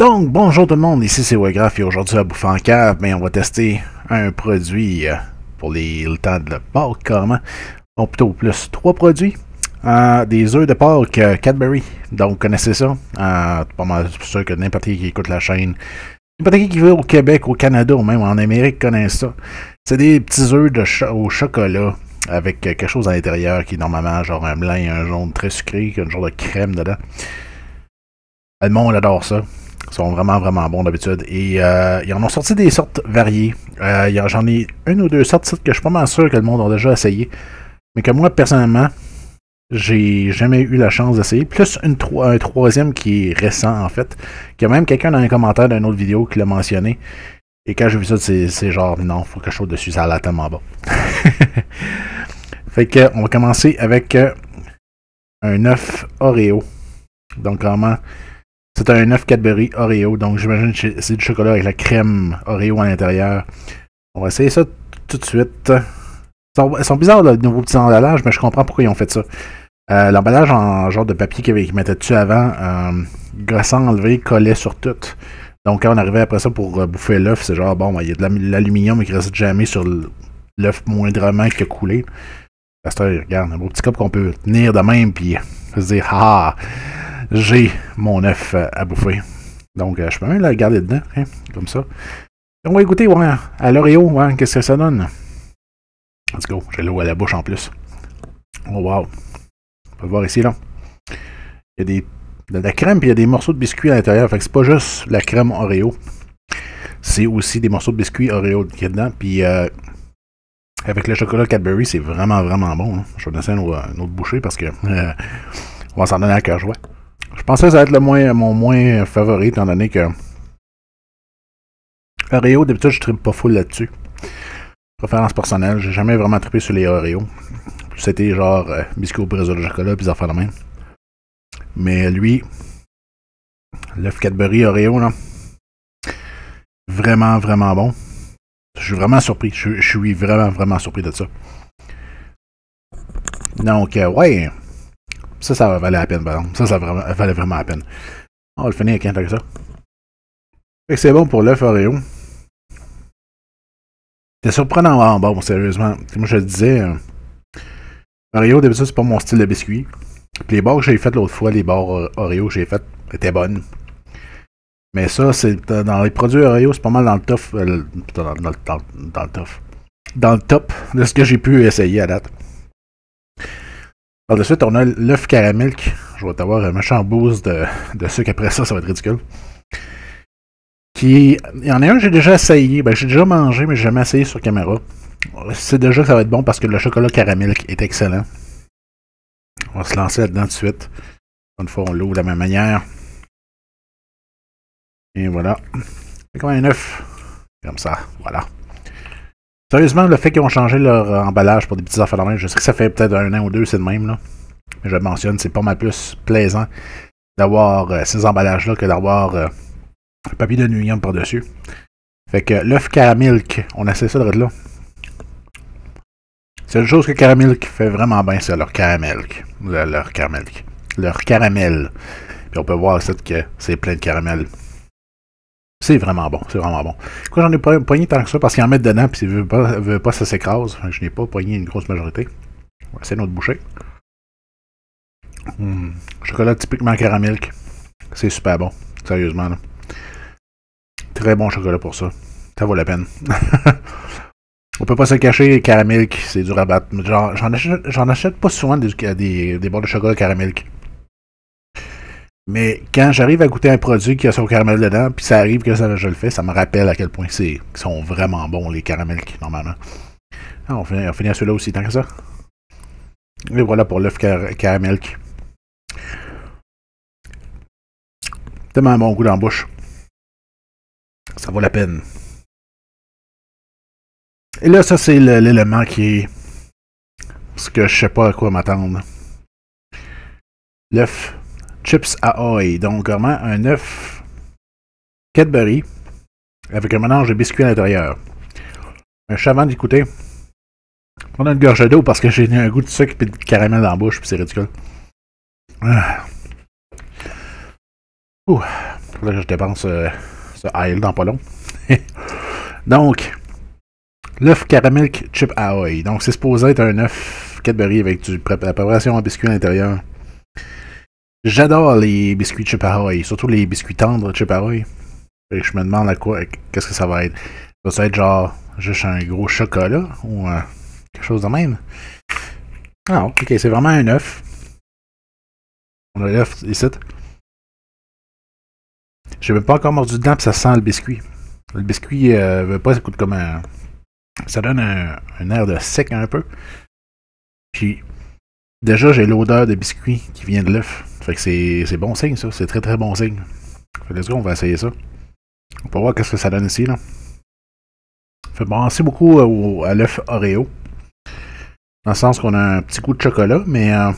Donc, bonjour tout le monde, ici c'est Wagraph et aujourd'hui à Bouffe Cave, mais on va tester un produit euh, pour les, le temps de le porc, comment. Ou plutôt plus trois produits. Euh, des œufs de porc euh, Cadbury, donc connaissez ça. pas mal sûr que n'importe qui qui écoute la chaîne, n'importe qui qui vit au Québec, au Canada ou même en Amérique connaît ça. C'est des petits œufs au chocolat avec quelque chose à l'intérieur qui est normalement genre un blanc et un jaune très sucré, qui genre de crème dedans. Le monde adore ça sont vraiment, vraiment bons d'habitude. Et euh, ils en ont sorti des sortes variées. Euh, j'en ai une ou deux sortes que je suis pas mal sûr que le monde a déjà essayé. Mais que moi, personnellement, j'ai jamais eu la chance d'essayer. Plus une un troisième qui est récent, en fait. Qu'il y a même quelqu'un dans les commentaires d'une autre vidéo qui l'a mentionné. Et quand j'ai vu ça, c'est genre, non, faut que je saute dessus, ça a la en bas. fait que, on va commencer avec euh, un œuf Oreo. Donc, vraiment, c'est un œuf Cadbury Oreo, donc j'imagine que c'est du chocolat avec la crème Oreo à l'intérieur. On va essayer ça tout de suite. Ils sont, bizarres, les nouveaux petits emballages, mais je comprends pourquoi ils ont fait ça. Euh, l'emballage en genre de papier qu'ils mettaient dessus avant, euh, graissant enlevé, collait sur tout. Donc quand on arrivait après ça pour euh, bouffer l'œuf, c'est genre, bon, il y a de l'aluminium qui reste jamais sur l'œuf moindrement que coulé. Parce que, regarde, un beau petit cop qu'on peut tenir de même, puis se dire, ah, ah j'ai mon œuf à bouffer. Donc, euh, je peux même le garder dedans, hein, comme ça. On va écouter, ouais, à l'Oreo, qu'est-ce que ça donne. Let's go, j'ai l'eau à la bouche en plus. Oh wow. On peut voir ici, là. Il y a des, de la crème, puis il y a des morceaux de biscuits à l'intérieur. Fait que c'est pas juste la crème Oreo. C'est aussi des morceaux de biscuits Oreo qui est dedans. Puis euh, avec le chocolat Cadbury, c'est vraiment, vraiment bon. Je vais donner une, autre boucher parce que on va s'en donner à cœur joie. Je pensais que ça allait être le moins, mon moins favori, étant donné que. Oreo, d'habitude, je tripe pas full là-dessus. Préférence personnelle, j'ai jamais vraiment trippé sur les Oreo. C'était genre euh, biscuit au brésil de chocolat, puis de même. Mais lui, Le Cadbury Oreo, là, vraiment, vraiment bon. Je suis vraiment surpris. Je, suis vraiment, vraiment surpris de ça. Donc, euh, ouais. Ça, ça valait la peine, par Ça, ça valait vraiment la peine. On va le finir avec un truc ça. Fait que c'est bon pour l'œuf Oreo. C'était surprenant en bon, bon, sérieusement. Moi, je le disais, euh, Oreo, d'habitude, c'est pas mon style de biscuit. les bars que j'ai faites l'autre fois, les bars euh, Oreo que j'ai faites, étaient bonnes. Mais ça, c'est euh, dans les produits Oreo, c'est pas mal dans le top. dans, dans le top. Dans le top de ce que j'ai pu essayer à date. Alors de suite, on a l'œuf caramel. Je vais t'avoir un méchant de, de sucre après ça, ça va être ridicule. Qui, il y en a un que j'ai déjà essayé. Ben, j'ai déjà mangé, mais j'ai jamais essayé sur caméra. C'est déjà que ça va être bon parce que le chocolat caramel est excellent. On va se lancer là-dedans de suite. Une fois, on l'ouvre de la même manière. Et voilà. C'est comme un œuf. Comme ça, voilà. Sérieusement, le fait qu'ils ont changé leur euh, emballage pour des petits enfants de je sais que ça fait peut-être un an ou deux, c'est le même, là. Mais je le mentionne, c'est pas mal plus plaisant d'avoir euh, ces emballages-là que d'avoir euh, de papier par-dessus. Fait que l'œuf caramilk, on a ça de là. C'est une chose que caramilk fait vraiment bien, c'est leur caramelk. leur caramelk. Leur caramel. Puis on peut voir que c'est plein de caramel. C'est vraiment bon, c'est vraiment bon. Quoi, j'en ai pas poigné tant que ça parce qu'ils en mettent dedans, puis ils veulent pas, veut pas ça s'écrase. Je n'ai pas poigné une grosse majorité. On va notre bouchée. Hum, chocolat typiquement caramel. C'est super bon, sérieusement. Très bon chocolat pour ça. Ça vaut la peine. On peut pas se cacher, caramel, c'est dur à battre. J'en achète, achète, pas souvent des, des, des de chocolat caramel. Mais quand j'arrive à goûter un produit qui a son caramel dedans, puis ça arrive que ça, je le fais, ça me rappelle à quel point c'est sont vraiment bons les caramels normalement. Ah, on finit, à celui là aussi, tant que ça. Et voilà pour l'œuf caramel. Tellement bon goût d'embouche. Ça vaut la peine. Et là, ça, c'est l'élément qui est. Ce que je sais pas à quoi m'attendre. L'œuf Chips Ahoy. Donc, vraiment un œuf Cadbury avec un mélange de biscuits à l'intérieur. Un chavant d'écouter. On a une gorge d'eau parce que j'ai un goût de sucre et de caramel dans la bouche, puis c'est ridicule. Ah. Ouh. Là, je dépense euh, ce aisle dans pas long. Donc, l'œuf caramel chip Ahoy. Donc, c'est supposé être un œuf Cadbury avec du la préparation à biscuits à l'intérieur. J'adore les biscuits de Ahoy, surtout les biscuits tendres Ahoy Et je me demande à quoi, qu'est-ce que ça va être. Ça va être genre juste un gros chocolat ou euh, quelque chose de même. Ah, ok, c'est vraiment un œuf. On a l'œuf ici. J'ai même pas encore mordu dedans, puis ça sent le biscuit. Le biscuit, euh, veut pas, ça coûte comme un. Ça donne un, un air de sec un peu. Puis, déjà, j'ai l'odeur de biscuit qui vient de l'œuf. Fait que c'est bon signe, ça. C'est très très bon signe. Fait let's on va essayer ça. On va voir qu'est-ce que ça donne ici, là. Fait bon, c'est beaucoup euh, à l'œuf Oreo. Dans le sens qu'on a un petit coup de chocolat, mais... Euh,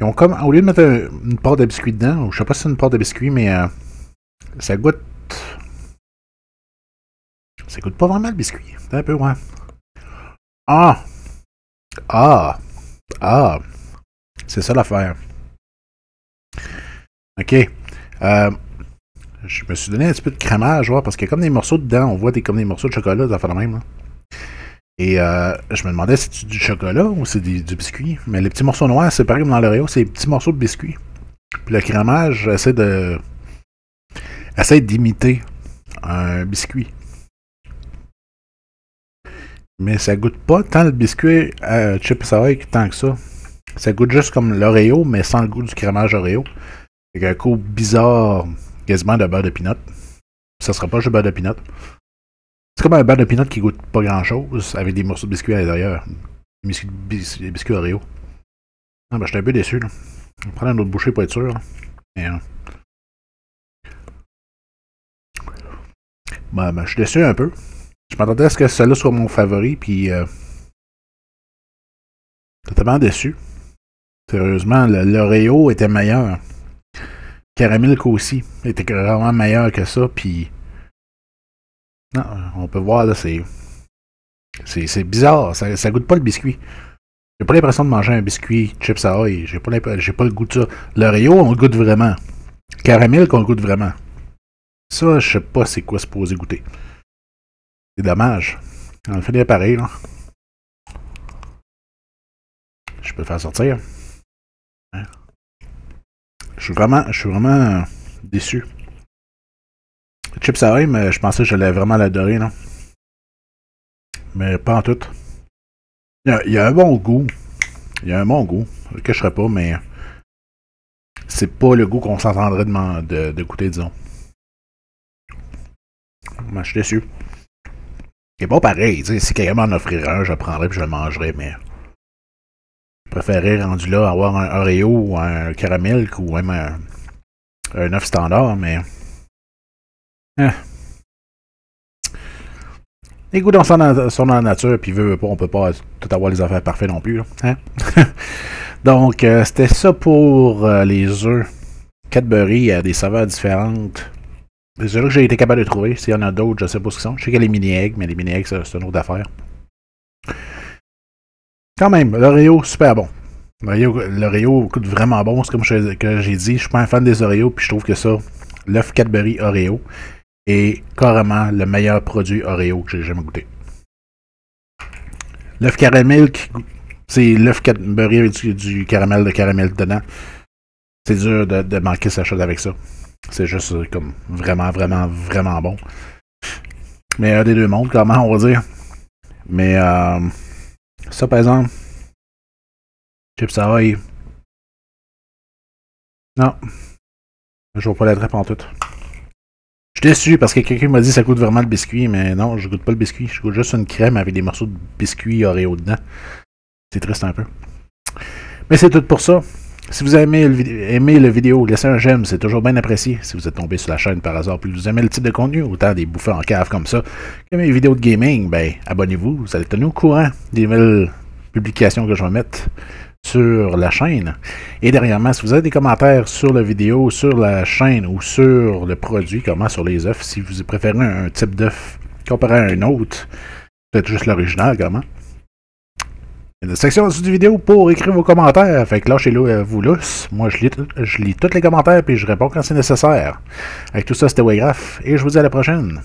ils comme... Au lieu de mettre une porte de biscuit dedans, ou je sais pas si c'est une porte de biscuit, mais... Euh, ça goûte... Ça goûte pas vraiment le biscuit. Un peu, ouais. Ah! Ah! Ah! C'est ça l'affaire. OK. Euh, je me suis donné un petit peu de cramage, parce qu'il y a comme des morceaux dedans. On voit des, comme des morceaux de chocolat, ça fait la même. Et euh, je me demandais si c'est du chocolat ou c'est du biscuit. Mais les petits morceaux noirs, c'est pareil comme dans l'Oreo, c'est des petits morceaux de biscuit. Puis le cramage, j'essaie de. Essaie d'imiter un biscuit. Mais ça goûte pas tant le biscuit à euh, chip et que tant que ça. Ça goûte juste comme l'Oreo, mais sans le goût du crémage Oreo. Avec un goût bizarre, quasiment de beurre de pinot. Ça sera pas juste beurre de pinot. C'est comme un beurre de pinot qui goûte pas grand chose, avec des morceaux de biscuits à l'intérieur. Des biscuits, des biscuits Oreo. Ah ben, j'étais un peu déçu, là. On va prendre un autre bouchée pour être sûr. Mais, hein. ben, ben, je suis déçu un peu. Je m'attendais à ce que celle-là soit mon favori, puis... Euh... Totalement déçu. Sérieusement, le L'Oreo était meilleur. Caramilk aussi était vraiment meilleur que ça. Puis. Non, on peut voir, là, c'est. C'est bizarre. Ça, ça goûte pas le biscuit. J'ai pas l'impression de manger un biscuit chips à oeil. J'ai pas, pas le goût de ça. L'Oreo, on le goûte vraiment. Caramilk, on le goûte vraiment. Ça, je sais pas c'est quoi supposé goûter. C'est dommage. On le fait pareil, là. Je peux le faire sortir. Je suis vraiment, je suis vraiment euh, déçu. Chips ça mais je pensais que j'allais vraiment l'adorer, non? Mais pas en tout. Il y, a, un bon goût. Il y a un bon goût. Je le cacherai pas, mais c'est pas le goût qu'on s'entendrait de, de, goûter, disons. je suis déçu. C'est pas pareil, Si quelqu'un m'en offrirait un, je prendrais et je le mangerais, mais préférer rendu là avoir un Oreo ou un caramel ou même un, œuf standard, mais. Hein. Les goûts dans, sont dans la nature, puis veut, veut pas, on peut pas tout avoir les affaires parfaites non plus. Hein? Donc, euh, c'était ça pour euh, les œufs. Cadbury a des saveurs différentes. Les œufs que j'ai été capable de trouver. S'il y en a d'autres, je sais pas ce qu'ils sont. Je sais qu'il y a les mini-eggs, mais les mini-eggs, c'est une autre affaire. Quand même, l'Oreo, super bon. L'Oreo coûte vraiment bon. C'est comme que j'ai dit, je suis pas un fan des Oreos, puis je trouve que ça, l'œuf Cadbury Oreo, est carrément le meilleur produit Oreo que j'ai jamais goûté. L'œuf caramel, c'est l'œuf Cadbury avec du, caramel de caramel dedans. C'est dur de, de, manquer sa chose avec ça. C'est juste euh, comme vraiment, vraiment, vraiment bon. Mais un des deux mondes, comment on va dire. Mais euh, ça, par exemple. Chip Non. Je vois pas la trappe en tout. Je suis déçu parce que quelqu'un m'a dit que ça coûte vraiment le biscuit, mais non, je goûte pas le biscuit. Je goûte juste une crème avec des morceaux de biscuit Oreo dedans. C'est triste un peu. Mais c'est tout pour ça. Si vous avez aimé le, vidéo, laissez un j'aime, c'est toujours bien apprécié. Si vous êtes tombé sur la chaîne par hasard, puis vous aimez le type de contenu, autant des bouffées en cave comme ça, que mes vidéos de gaming, ben abonnez-vous, vous allez tenir au courant des nouvelles publications que je vais mettre sur la chaîne. Et dernièrement, si vous avez des commentaires sur la vidéo, sur la chaîne ou sur le produit, comment sur les œufs, si vous préférez un, type d'œuf comparé à un autre, peut-être juste l'original, comment, section en dessous du vidéo pour écrire vos commentaires. Fait que lâchez-le euh, vous lousse. Moi, je lis, je lis tous les commentaires puis je réponds quand c'est nécessaire. Avec tout ça, c'était Waygraph et je vous dis à la prochaine.